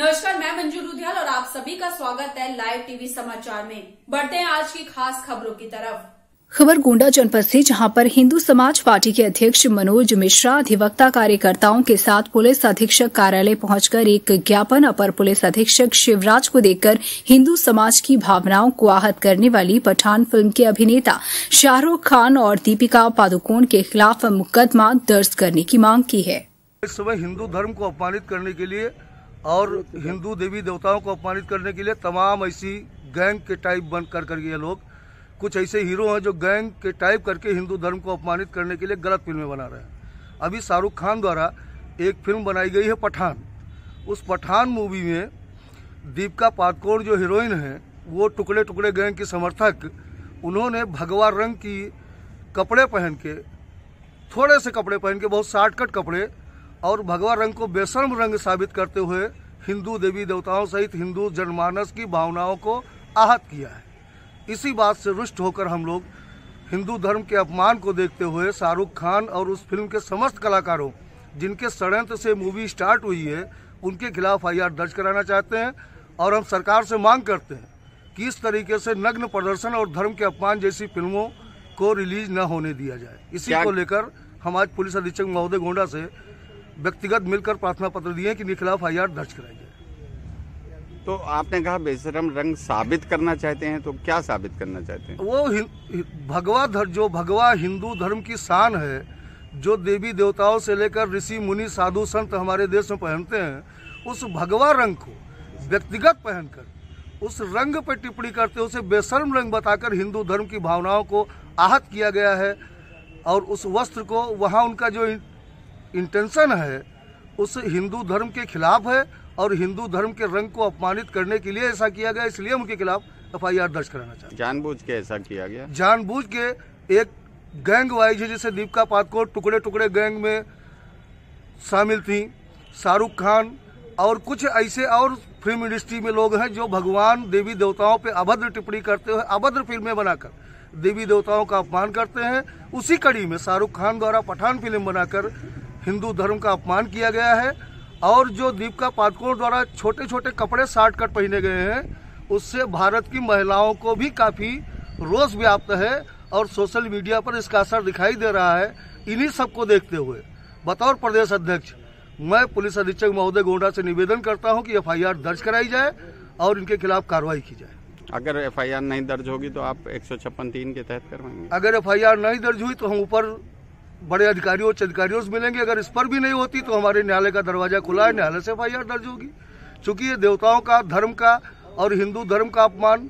नमस्कार मैं मंजू लुधियाल और आप सभी का स्वागत है लाइव टीवी समाचार में बढ़ते हैं आज की खास खबरों की तरफ खबर गोंडा जनपद से जहां पर हिंदू समाज पार्टी के अध्यक्ष मनोज मिश्रा अधिवक्ता कार्यकर्ताओं के साथ पुलिस अधीक्षक कार्यालय पहुंचकर एक ज्ञापन अपर पुलिस अधीक्षक शिवराज को देकर हिंदू समाज की भावनाओं को आहत करने वाली पठान फिल्म के अभिनेता शाहरुख खान और दीपिका पादुकोण के खिलाफ मुकदमा दर्ज करने की मांग की है इस समय हिंदू धर्म को अपमानित करने के लिए और हिंदू देवी देवताओं को अपमानित करने के लिए तमाम ऐसी गैंग के टाइप बन कर करके ये लोग कुछ ऐसे हीरो हैं जो गैंग के टाइप करके हिंदू धर्म को अपमानित करने के लिए गलत फिल्में बना रहे हैं अभी शाहरुख खान द्वारा एक फिल्म बनाई गई है पठान उस पठान मूवी में दीपिका पादुकोण जो हीरोइन है वो टुकड़े टुकड़े गैंग के समर्थक उन्होंने भगवा रंग की कपड़े पहन के थोड़े से कपड़े पहन के बहुत शार्टकट कपड़े और भगवा रंग को बेसर्म रंग साबित करते हुए हिंदू देवी देवताओं सहित हिंदू जनमानस की भावनाओं को आहत किया है इसी बात से रुष्ट होकर हम लोग हिंदू धर्म के अपमान को देखते हुए शाहरुख खान और उस फिल्म के समस्त कलाकारों जिनके षडयंत्र से मूवी स्टार्ट हुई है उनके खिलाफ आई दर्ज कराना चाहते हैं और हम सरकार से मांग करते हैं कि इस तरीके से नग्न प्रदर्शन और धर्म के अपमान जैसी फिल्मों को रिलीज न होने दिया जाए इसी को लेकर हम आज पुलिस अधीक्षक महोदय गोंडा से व्यक्तिगत मिलकर प्रार्थना पत्र दिए कि इनके खिलाफ आई दर्ज कराई जाए तो आपने कहा बेशरम रंग साबित करना चाहते हैं तो क्या साबित करना चाहते हैं वो भगवा धर, जो भगवा हिंदू धर्म की शान है जो देवी देवताओं से लेकर ऋषि मुनि साधु संत हमारे देश में पहनते हैं उस भगवा रंग को व्यक्तिगत पहनकर उस रंग पर टिप्पणी करते उसे बेशर्म रंग बताकर हिंदू धर्म की भावनाओं को आहत किया गया है और उस वस्त्र को वहाँ उनका जो इंटेंशन है उस हिंदू धर्म के खिलाफ है और हिंदू धर्म के रंग को अपमानित करने के लिए ऐसा किया गया इसलिए उनके खिलाफ आर दर्ज कराना चाहिए जानबूझ के ऐसा किया गया जानबूझ के एक गैंग वाइज है जैसे दीपिका पातकोट टुकड़े टुकड़े गैंग में शामिल थी शाहरुख खान और कुछ ऐसे और फिल्म इंडस्ट्री में लोग हैं जो भगवान देवी देवताओं पे अभद्र टिप्पणी करते हुए अभद्र फिल्में बनाकर देवी देवताओं का अपमान करते हैं उसी कड़ी में शाहरुख खान द्वारा पठान फिल्म बनाकर हिंदू धर्म का अपमान किया गया है और जो दीपिका पादुकोण द्वारा छोटे छोटे कपड़े कट पहने गए हैं उससे भारत की महिलाओं को भी काफ़ी रोष व्याप्त है और सोशल मीडिया पर इसका असर दिखाई दे रहा है इन्हीं सबको देखते हुए बतौर प्रदेश अध्यक्ष मैं पुलिस अधीक्षक महोदय गोंडा से निवेदन करता हूं कि एफआईआर दर्ज कराई जाए और इनके खिलाफ कार्रवाई की जाए अगर एफआईआर नहीं दर्ज होगी तो आप एक सौ छप्पन तीन के तहत करवाएंगे अगर एफआईआर नहीं दर्ज हुई तो हम ऊपर बड़े अधिकारियों उच्च अधिकारियों से मिलेंगे अगर इस पर भी नहीं होती तो हमारे न्यायालय का दरवाजा खुला है न्यायालय से एफ दर्ज होगी चूंकि ये देवताओं का धर्म का और हिंदू धर्म का अपमान